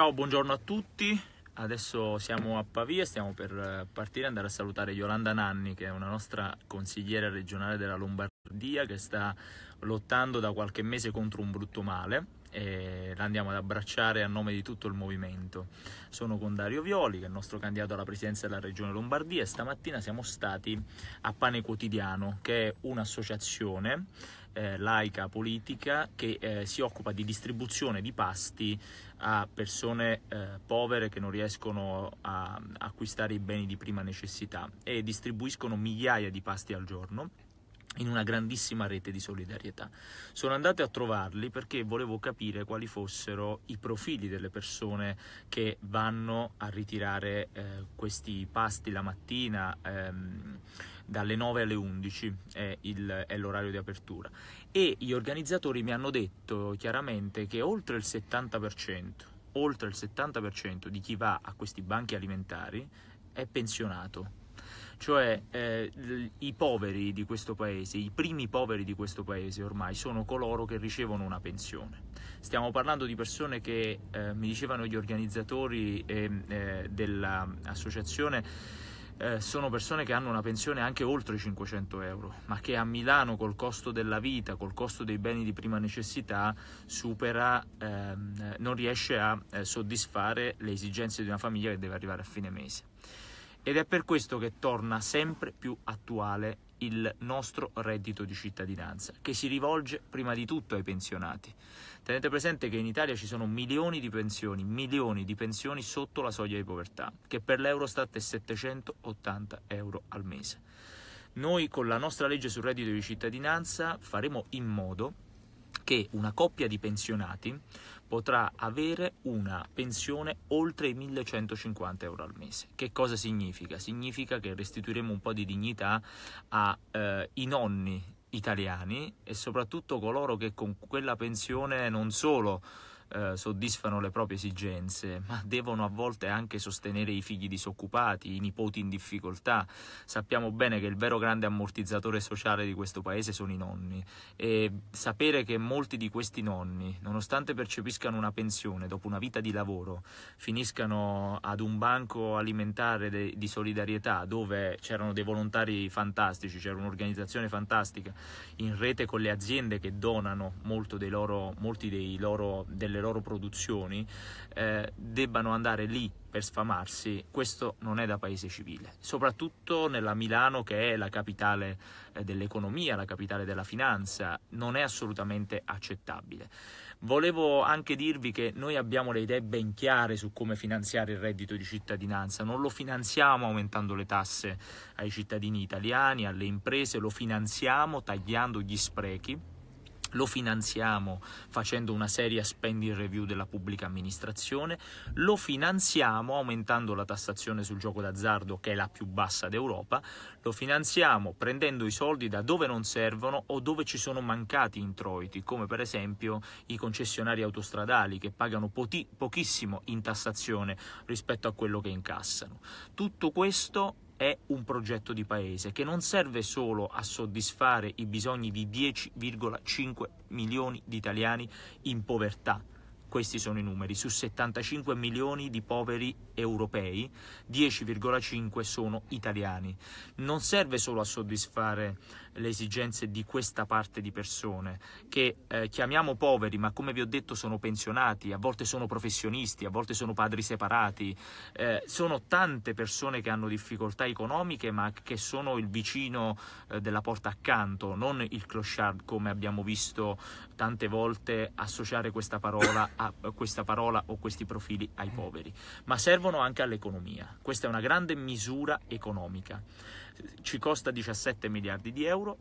Ciao, buongiorno a tutti. Adesso siamo a Pavia, stiamo per eh, partire e andare a salutare Yolanda Nanni, che è una nostra consigliera regionale della Lombardia che sta lottando da qualche mese contro un brutto male e la andiamo ad abbracciare a nome di tutto il movimento. Sono con Dario Violi, che è il nostro candidato alla presidenza della Regione Lombardia e stamattina siamo stati a Pane Quotidiano, che è un'associazione eh, laica politica che eh, si occupa di distribuzione di pasti a persone eh, povere che non riescono a acquistare i beni di prima necessità e distribuiscono migliaia di pasti al giorno in una grandissima rete di solidarietà. Sono andato a trovarli perché volevo capire quali fossero i profili delle persone che vanno a ritirare eh, questi pasti la mattina ehm, dalle 9 alle 11 è, il, è l'orario di apertura e gli organizzatori mi hanno detto chiaramente che oltre il 70%, oltre il 70% di chi va a questi banchi alimentari è pensionato cioè eh, i poveri di questo paese, i primi poveri di questo paese ormai sono coloro che ricevono una pensione. Stiamo parlando di persone che eh, mi dicevano gli organizzatori eh, dell'associazione eh, sono persone che hanno una pensione anche oltre i 500 euro, ma che a Milano col costo della vita, col costo dei beni di prima necessità, supera, ehm, non riesce a eh, soddisfare le esigenze di una famiglia che deve arrivare a fine mese ed è per questo che torna sempre più attuale il nostro reddito di cittadinanza, che si rivolge prima di tutto ai pensionati. Tenete presente che in Italia ci sono milioni di pensioni, milioni di pensioni sotto la soglia di povertà, che per l'Eurostat è 780 euro al mese. Noi con la nostra legge sul reddito di cittadinanza faremo in modo che una coppia di pensionati potrà avere una pensione oltre i 1150 euro al mese. Che cosa significa? Significa che restituiremo un po' di dignità ai eh, nonni italiani e soprattutto coloro che con quella pensione non solo eh, soddisfano le proprie esigenze, ma devono a volte anche sostenere i figli disoccupati, i nipoti in difficoltà. Sappiamo bene che il vero grande ammortizzatore sociale di questo paese sono i nonni e sapere che molti di questi nonni, nonostante percepiscano una pensione dopo una vita di lavoro, finiscano ad un banco alimentare de- di solidarietà dove c'erano dei volontari fantastici, c'era un'organizzazione fantastica in rete con le aziende che donano molto dei loro, molti dei loro, delle le loro produzioni eh, debbano andare lì per sfamarsi, questo non è da paese civile, soprattutto nella Milano che è la capitale eh, dell'economia, la capitale della finanza, non è assolutamente accettabile. Volevo anche dirvi che noi abbiamo le idee ben chiare su come finanziare il reddito di cittadinanza, non lo finanziamo aumentando le tasse ai cittadini italiani, alle imprese, lo finanziamo tagliando gli sprechi lo finanziamo facendo una seria spending review della pubblica amministrazione, lo finanziamo aumentando la tassazione sul gioco d'azzardo che è la più bassa d'Europa, lo finanziamo prendendo i soldi da dove non servono o dove ci sono mancati introiti, come per esempio i concessionari autostradali che pagano pochissimo in tassazione rispetto a quello che incassano. Tutto questo è un progetto di paese che non serve solo a soddisfare i bisogni di 10,5 milioni di italiani in povertà. Questi sono i numeri. Su 75 milioni di poveri europei, 10,5 sono italiani. Non serve solo a soddisfare le esigenze di questa parte di persone che eh, chiamiamo poveri, ma come vi ho detto sono pensionati, a volte sono professionisti, a volte sono padri separati, eh, sono tante persone che hanno difficoltà economiche, ma che sono il vicino eh, della porta accanto, non il clochard come abbiamo visto tante volte associare questa parola, a, eh, questa parola o questi profili ai poveri, ma servono anche all'economia. Questa è una grande misura economica ci costa 17 miliardi di euro,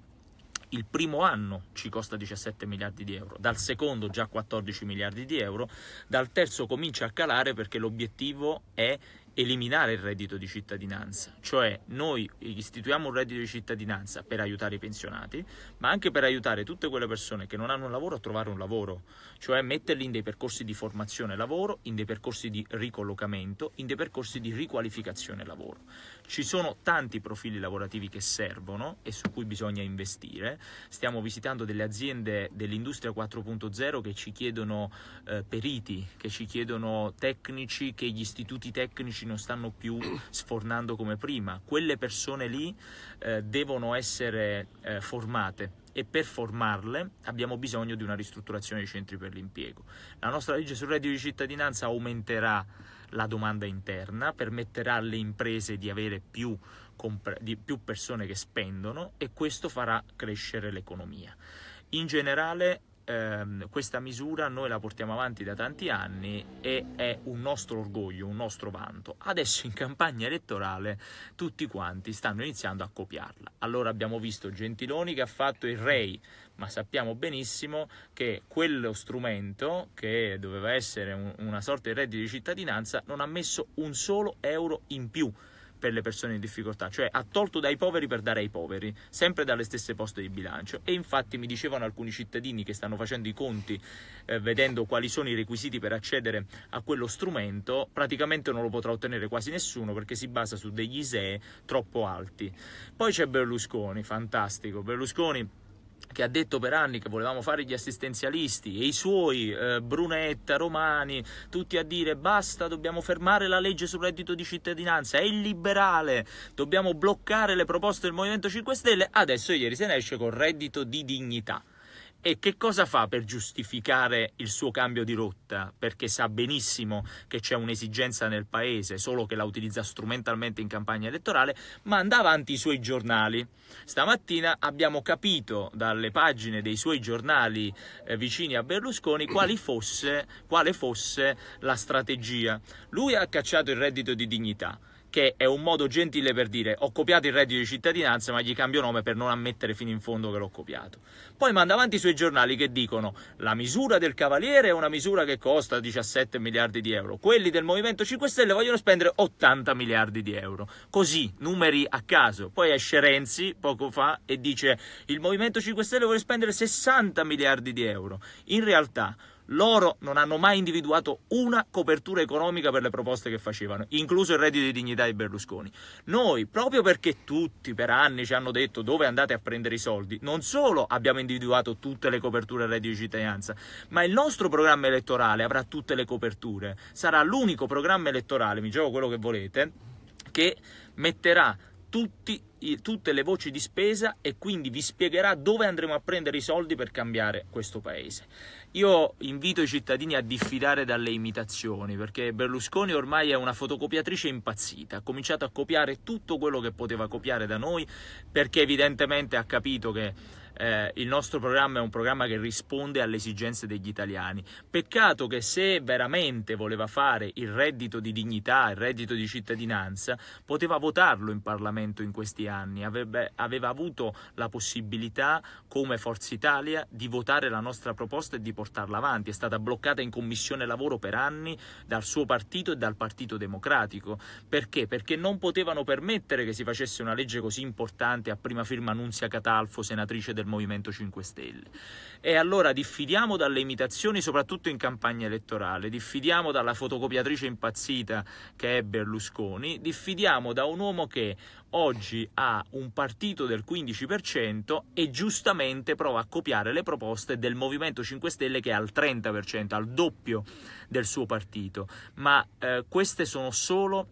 il primo anno ci costa 17 miliardi di euro, dal secondo già 14 miliardi di euro, dal terzo comincia a calare perché l'obiettivo è eliminare il reddito di cittadinanza, cioè noi istituiamo un reddito di cittadinanza per aiutare i pensionati, ma anche per aiutare tutte quelle persone che non hanno un lavoro a trovare un lavoro, cioè metterli in dei percorsi di formazione lavoro, in dei percorsi di ricollocamento, in dei percorsi di riqualificazione lavoro. Ci sono tanti profili lavorativi che servono e su cui bisogna investire. Stiamo visitando delle aziende dell'industria 4.0 che ci chiedono eh, periti, che ci chiedono tecnici che gli istituti tecnici non stanno più sfornando come prima. Quelle persone lì eh, devono essere eh, formate e per formarle abbiamo bisogno di una ristrutturazione dei centri per l'impiego. La nostra legge sul reddito di cittadinanza aumenterà la domanda interna, permetterà alle imprese di avere più, compre- di più persone che spendono e questo farà crescere l'economia. In generale ehm, questa misura noi la portiamo avanti da tanti anni e è un nostro orgoglio, un nostro vanto. Adesso in campagna elettorale tutti quanti stanno iniziando a copiarla. Allora abbiamo visto Gentiloni che ha fatto il REI, ma sappiamo benissimo che quello strumento, che doveva essere un, una sorta di reddito di cittadinanza, non ha messo un solo euro in più per le persone in difficoltà, cioè ha tolto dai poveri per dare ai poveri, sempre dalle stesse poste di bilancio. E infatti mi dicevano alcuni cittadini che stanno facendo i conti, eh, vedendo quali sono i requisiti per accedere a quello strumento, praticamente non lo potrà ottenere quasi nessuno perché si basa su degli ISEE troppo alti. Poi c'è Berlusconi, fantastico. Berlusconi che ha detto per anni che volevamo fare gli assistenzialisti e i suoi, eh, Brunetta, Romani, tutti a dire basta, dobbiamo fermare la legge sul reddito di cittadinanza, è illiberale, dobbiamo bloccare le proposte del Movimento 5 Stelle, adesso ieri se ne esce con reddito di dignità. E che cosa fa per giustificare il suo cambio di rotta? Perché sa benissimo che c'è un'esigenza nel paese, solo che la utilizza strumentalmente in campagna elettorale, manda avanti i suoi giornali. Stamattina abbiamo capito dalle pagine dei suoi giornali eh, vicini a Berlusconi fosse, quale fosse la strategia. Lui ha cacciato il reddito di dignità che è un modo gentile per dire ho copiato il reddito di cittadinanza ma gli cambio nome per non ammettere fino in fondo che l'ho copiato. Poi manda avanti sui giornali che dicono la misura del Cavaliere è una misura che costa 17 miliardi di euro, quelli del Movimento 5 Stelle vogliono spendere 80 miliardi di euro. Così, numeri a caso. Poi esce Renzi poco fa e dice il Movimento 5 Stelle vuole spendere 60 miliardi di euro. In realtà loro non hanno mai individuato una copertura economica per le proposte che facevano, incluso il reddito di dignità di Berlusconi. Noi, proprio perché tutti per anni ci hanno detto dove andate a prendere i soldi, non solo abbiamo individuato tutte le coperture del reddito di cittadinanza, ma il nostro programma elettorale avrà tutte le coperture. Sarà l'unico programma elettorale, mi gioco quello che volete, che metterà tutti, tutte le voci di spesa e quindi vi spiegherà dove andremo a prendere i soldi per cambiare questo paese. Io invito i cittadini a diffidare dalle imitazioni perché Berlusconi ormai è una fotocopiatrice impazzita, ha cominciato a copiare tutto quello che poteva copiare da noi perché evidentemente ha capito che eh, il nostro programma è un programma che risponde alle esigenze degli italiani. Peccato che se veramente voleva fare il reddito di dignità, il reddito di cittadinanza, poteva votarlo in Parlamento in questi anni, Avrebbe, aveva avuto la possibilità come Forza Italia di votare la nostra proposta e di portarla avanti, è stata bloccata in Commissione Lavoro per anni dal suo partito e dal Partito Democratico. Perché? Perché non potevano permettere che si facesse una legge così importante a prima firma Nunzia Catalfo, senatrice del Movimento 5 Stelle. E allora diffidiamo dalle imitazioni, soprattutto in campagna elettorale, diffidiamo dalla fotocopiatrice impazzita che è Berlusconi, diffidiamo da un uomo che oggi ha un partito del 15% e giustamente prova a copiare le proposte del Movimento 5 Stelle che è al 30%, al doppio del suo partito. Ma eh, queste sono solo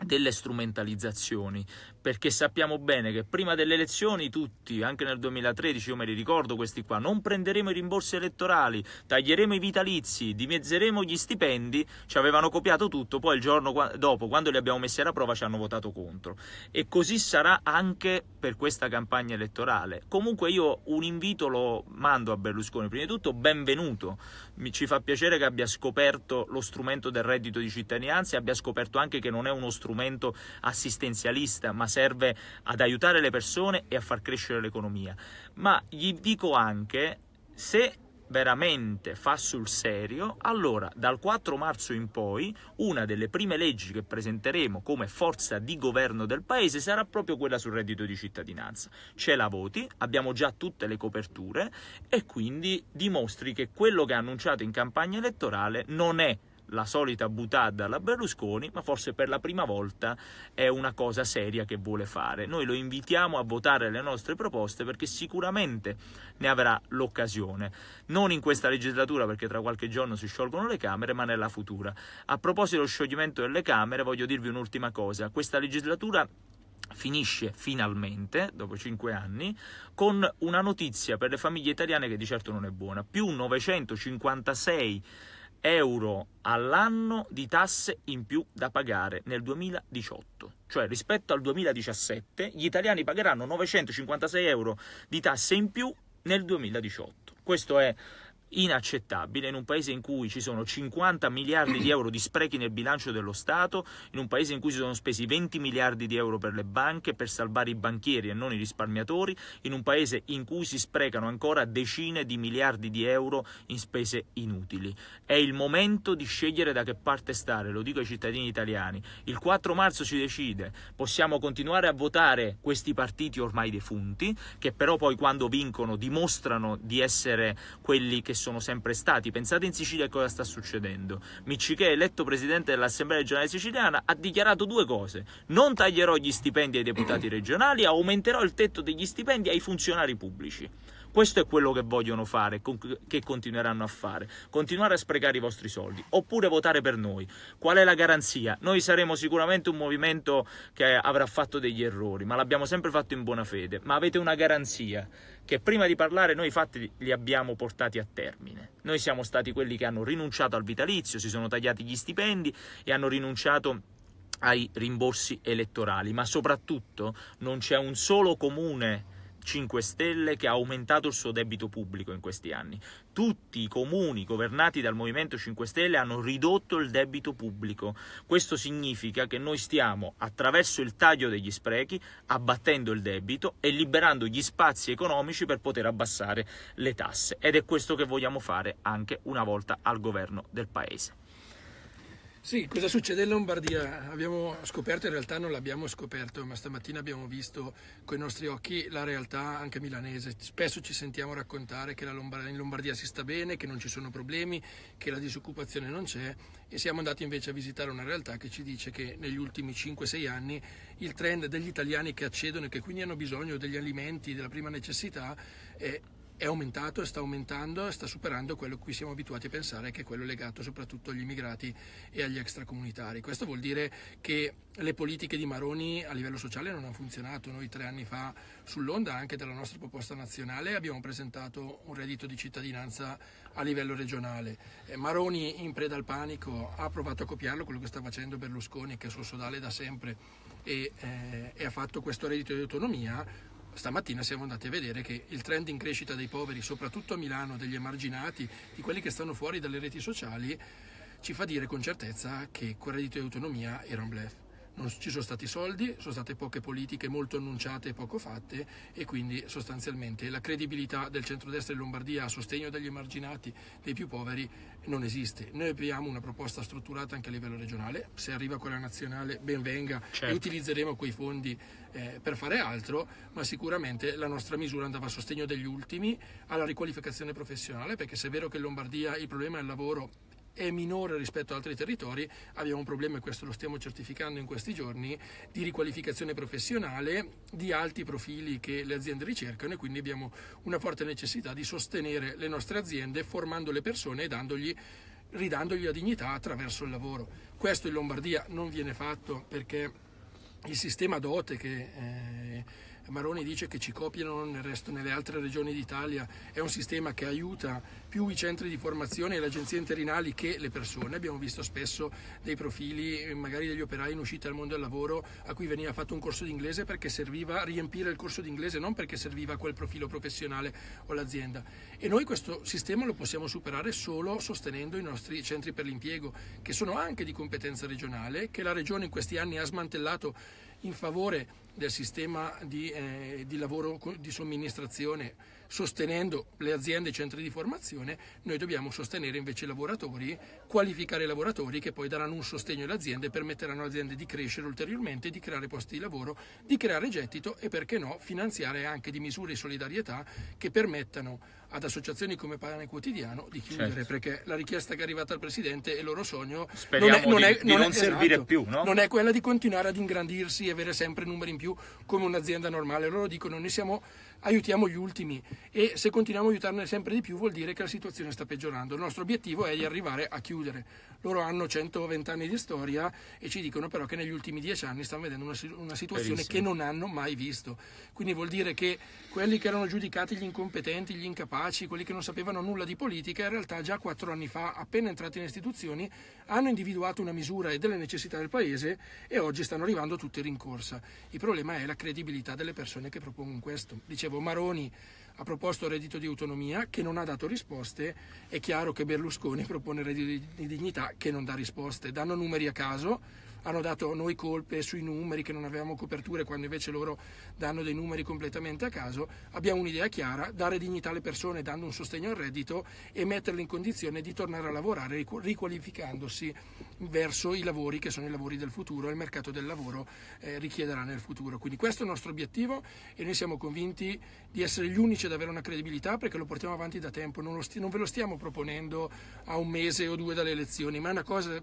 delle strumentalizzazioni perché sappiamo bene che prima delle elezioni tutti, anche nel 2013 io me li ricordo questi qua, non prenderemo i rimborsi elettorali, taglieremo i vitalizi, dimezzeremo gli stipendi, ci avevano copiato tutto, poi il giorno dopo quando li abbiamo messi alla prova ci hanno votato contro. E così sarà anche per questa campagna elettorale. Comunque io un invito lo mando a Berlusconi, prima di tutto benvenuto, Mi, ci fa piacere che abbia scoperto lo strumento del reddito di cittadinanza e abbia scoperto anche che non è uno strumento assistenzialista, ma serve ad aiutare le persone e a far crescere l'economia. Ma gli dico anche se veramente fa sul serio, allora dal 4 marzo in poi una delle prime leggi che presenteremo come forza di governo del paese sarà proprio quella sul reddito di cittadinanza. Ce la voti, abbiamo già tutte le coperture e quindi dimostri che quello che ha annunciato in campagna elettorale non è la solita buttata alla Berlusconi, ma forse per la prima volta è una cosa seria che vuole fare. Noi lo invitiamo a votare le nostre proposte perché sicuramente ne avrà l'occasione, non in questa legislatura perché tra qualche giorno si sciolgono le Camere, ma nella futura. A proposito dello scioglimento delle Camere, voglio dirvi un'ultima cosa. Questa legislatura finisce finalmente, dopo cinque anni, con una notizia per le famiglie italiane che di certo non è buona. Più 956 euro all'anno di tasse in più da pagare nel 2018. Cioè rispetto al 2017 gli italiani pagheranno 956 euro di tasse in più nel 2018. Questo è inaccettabile in un paese in cui ci sono 50 miliardi di euro di sprechi nel bilancio dello Stato, in un paese in cui si sono spesi 20 miliardi di euro per le banche per salvare i banchieri e non i risparmiatori, in un paese in cui si sprecano ancora decine di miliardi di euro in spese inutili. È il momento di scegliere da che parte stare, lo dico ai cittadini italiani. Il 4 marzo si decide, possiamo continuare a votare questi partiti ormai defunti, che però poi quando vincono dimostrano di essere quelli che sono sempre stati. Pensate in Sicilia cosa sta succedendo. Miccichè, eletto presidente dell'Assemblea regionale siciliana, ha dichiarato due cose. Non taglierò gli stipendi ai deputati regionali, aumenterò il tetto degli stipendi ai funzionari pubblici. Questo è quello che vogliono fare, che continueranno a fare. Continuare a sprecare i vostri soldi oppure votare per noi. Qual è la garanzia? Noi saremo sicuramente un movimento che avrà fatto degli errori, ma l'abbiamo sempre fatto in buona fede. Ma avete una garanzia che prima di parlare noi i fatti li abbiamo portati a termine. Noi siamo stati quelli che hanno rinunciato al vitalizio, si sono tagliati gli stipendi e hanno rinunciato ai rimborsi elettorali, ma soprattutto non c'è un solo comune 5 Stelle che ha aumentato il suo debito pubblico in questi anni. Tutti i comuni governati dal Movimento 5 Stelle hanno ridotto il debito pubblico. Questo significa che noi stiamo, attraverso il taglio degli sprechi, abbattendo il debito e liberando gli spazi economici per poter abbassare le tasse. Ed è questo che vogliamo fare anche una volta al governo del Paese. Sì, cosa succede in Lombardia? Abbiamo scoperto, in realtà non l'abbiamo scoperto, ma stamattina abbiamo visto con i nostri occhi la realtà anche milanese. Spesso ci sentiamo raccontare che Lombardia, in Lombardia si sta bene, che non ci sono problemi, che la disoccupazione non c'è e siamo andati invece a visitare una realtà che ci dice che negli ultimi 5-6 anni il trend degli italiani che accedono e che quindi hanno bisogno degli alimenti, della prima necessità, è è aumentato, sta aumentando, sta superando quello a cui siamo abituati a pensare, che è quello legato soprattutto agli immigrati e agli extracomunitari. Questo vuol dire che le politiche di Maroni a livello sociale non hanno funzionato. Noi tre anni fa, sull'onda anche della nostra proposta nazionale, abbiamo presentato un reddito di cittadinanza a livello regionale. Eh, Maroni, in preda al panico, ha provato a copiarlo, quello che sta facendo Berlusconi, che è suo sodale da sempre, e, eh, e ha fatto questo reddito di autonomia stamattina siamo andati a vedere che il trend in crescita dei poveri, soprattutto a Milano, degli emarginati, di quelli che stanno fuori dalle reti sociali, ci fa dire con certezza che quel reddito di autonomia era un blef non ci sono stati soldi, sono state poche politiche molto annunciate e poco fatte e quindi sostanzialmente la credibilità del centrodestra in Lombardia a sostegno degli emarginati, dei più poveri, non esiste. Noi abbiamo una proposta strutturata anche a livello regionale, se arriva quella nazionale ben venga certo. e utilizzeremo quei fondi eh, per fare altro, ma sicuramente la nostra misura andava a sostegno degli ultimi, alla riqualificazione professionale, perché se è vero che in Lombardia il problema è il lavoro è minore rispetto ad altri territori, abbiamo un problema, e questo lo stiamo certificando in questi giorni, di riqualificazione professionale di alti profili che le aziende ricercano e quindi abbiamo una forte necessità di sostenere le nostre aziende formando le persone e dandogli ridandogli la dignità attraverso il lavoro. Questo in Lombardia non viene fatto perché il sistema dote che eh, Maroni dice che ci copiano nel resto, nelle altre regioni d'Italia, è un sistema che aiuta più i centri di formazione e le agenzie interinali che le persone. Abbiamo visto spesso dei profili, eh, magari degli operai in uscita al mondo del lavoro, a cui veniva fatto un corso d'inglese perché serviva a riempire il corso d'inglese, non perché serviva a quel profilo professionale o l'azienda. E noi questo sistema lo possiamo superare solo sostenendo i nostri centri per l'impiego, che sono anche di competenza regionale, che la regione in questi anni ha smantellato in favore del sistema di, eh, di lavoro di somministrazione sostenendo le aziende e i centri di formazione, noi dobbiamo sostenere invece i lavoratori, qualificare i lavoratori che poi daranno un sostegno alle aziende e permetteranno alle aziende di crescere ulteriormente, di creare posti di lavoro, di creare gettito e perché no finanziare anche di misure di solidarietà che permettano ad associazioni come Pane Quotidiano di chiudere certo. perché la richiesta che è arrivata al Presidente e il loro sogno Speriamo non è, non di, è, non di non, non servire esatto, più no? non è quella di continuare ad ingrandirsi e avere sempre numeri in più come un'azienda normale loro dicono noi siamo aiutiamo gli ultimi e se continuiamo a aiutarne sempre di più vuol dire che la situazione sta peggiorando. Il nostro obiettivo è di arrivare a chiudere. Loro hanno 120 anni di storia e ci dicono però che negli ultimi 10 anni stanno vedendo una, una situazione Verissimo. che non hanno mai visto. Quindi vuol dire che quelli che erano giudicati gli incompetenti, gli incapaci, quelli che non sapevano nulla di politica, in realtà già 4 anni fa, appena entrati in istituzioni, hanno individuato una misura e delle necessità del Paese e oggi stanno arrivando tutte rincorsa. Il problema è la credibilità delle persone che propongono questo. Dicevo dicevo Maroni ha proposto il reddito di autonomia che non ha dato risposte, è chiaro che Berlusconi propone il reddito di dignità che non dà risposte, danno numeri a caso, hanno dato noi colpe sui numeri che non avevamo coperture quando invece loro danno dei numeri completamente a caso, abbiamo un'idea chiara, dare dignità alle persone dando un sostegno al reddito e metterle in condizione di tornare a lavorare riqualificandosi verso i lavori che sono i lavori del futuro e il mercato del lavoro eh, richiederà nel futuro. Quindi questo è il nostro obiettivo e noi siamo convinti di essere gli unici ad avere una credibilità perché lo portiamo avanti da tempo, non, non ve lo stiamo proponendo a un mese o due dalle elezioni, ma è una cosa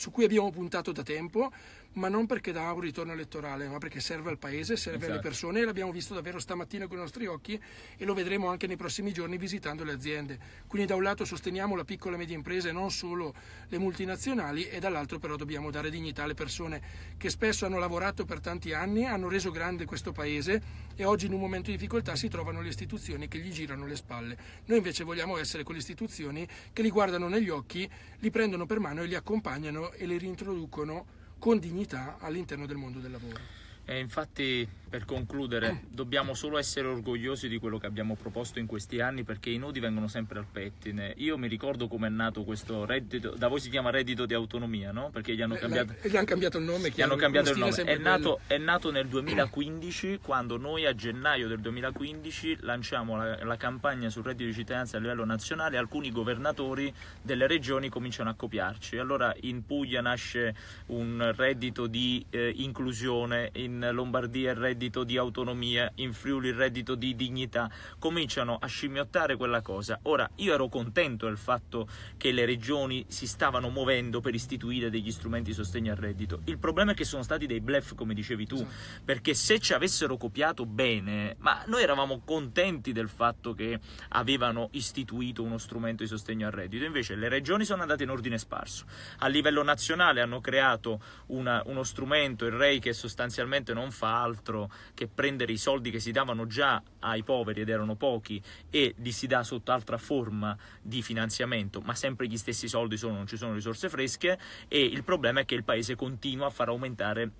su cui abbiamo puntato da tempo ma non perché dà un ritorno elettorale, ma perché serve al paese, serve esatto. alle persone e l'abbiamo visto davvero stamattina con i nostri occhi e lo vedremo anche nei prossimi giorni visitando le aziende. Quindi da un lato sosteniamo la piccola e media impresa e non solo le multinazionali e dall'altro però dobbiamo dare dignità alle persone che spesso hanno lavorato per tanti anni, hanno reso grande questo paese e oggi in un momento di difficoltà si trovano le istituzioni che gli girano le spalle. Noi invece vogliamo essere quelle istituzioni che li guardano negli occhi, li prendono per mano e li accompagnano e li rintroducono con dignità all'interno del mondo del lavoro. E infatti, per concludere, dobbiamo solo essere orgogliosi di quello che abbiamo proposto in questi anni perché i nodi vengono sempre al pettine. Io mi ricordo come è nato questo reddito, da voi si chiama reddito di autonomia, no? Perché gli hanno cambiato, la, gli han cambiato il nome. Gli hanno cambiato il nome. È nato, è nato, nel 2015, quando noi a gennaio del 2015 lanciamo la, la campagna sul reddito di cittadinanza a livello nazionale. Alcuni governatori delle regioni cominciano a copiarci. Allora in Puglia nasce un reddito di eh, inclusione. In in Lombardia il reddito di autonomia, in Friuli il reddito di dignità, cominciano a scimmiottare quella cosa. Ora, io ero contento del fatto che le regioni si stavano muovendo per istituire degli strumenti di sostegno al reddito. Il problema è che sono stati dei blef, come dicevi tu, sì. Esatto. perché se ci avessero copiato bene, ma noi eravamo contenti del fatto che avevano istituito uno strumento di sostegno al reddito, invece le regioni sono andate in ordine sparso. A livello nazionale hanno creato una, uno strumento, il REI, che sostanzialmente assolutamente non fa altro che prendere i soldi che si davano già ai poveri ed erano pochi e li si dà sotto altra forma di finanziamento, ma sempre gli stessi soldi sono, non ci sono risorse fresche e il problema è che il paese continua a far aumentare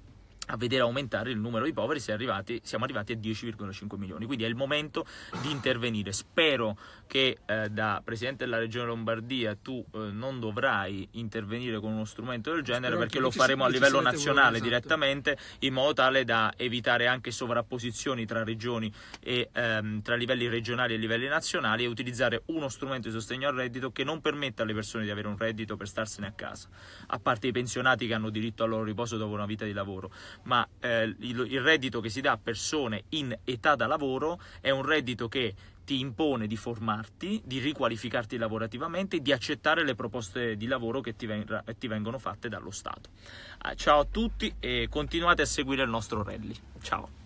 a vedere aumentare il numero di poveri, arrivati, siamo arrivati a 10,5 milioni. Quindi è il momento di intervenire. Spero che eh, da Presidente della Regione Lombardia tu eh, non dovrai intervenire con uno strumento del genere Spero perché lo faremo si, a livello nazionale voi, esatto. direttamente in modo tale da evitare anche sovrapposizioni tra regioni e ehm, tra livelli regionali e livelli nazionali e utilizzare uno strumento di sostegno al reddito che non permetta alle persone di avere un reddito per starsene a casa, a parte i pensionati che hanno diritto al loro riposo dopo una vita di lavoro ma eh, il, il reddito che si dà a persone in età da lavoro è un reddito che ti impone di formarti, di riqualificarti lavorativamente, di accettare le proposte di lavoro che ti, ven- eh, ti vengono fatte dallo Stato. Ah, ciao a tutti e continuate a seguire il nostro rally. Ciao.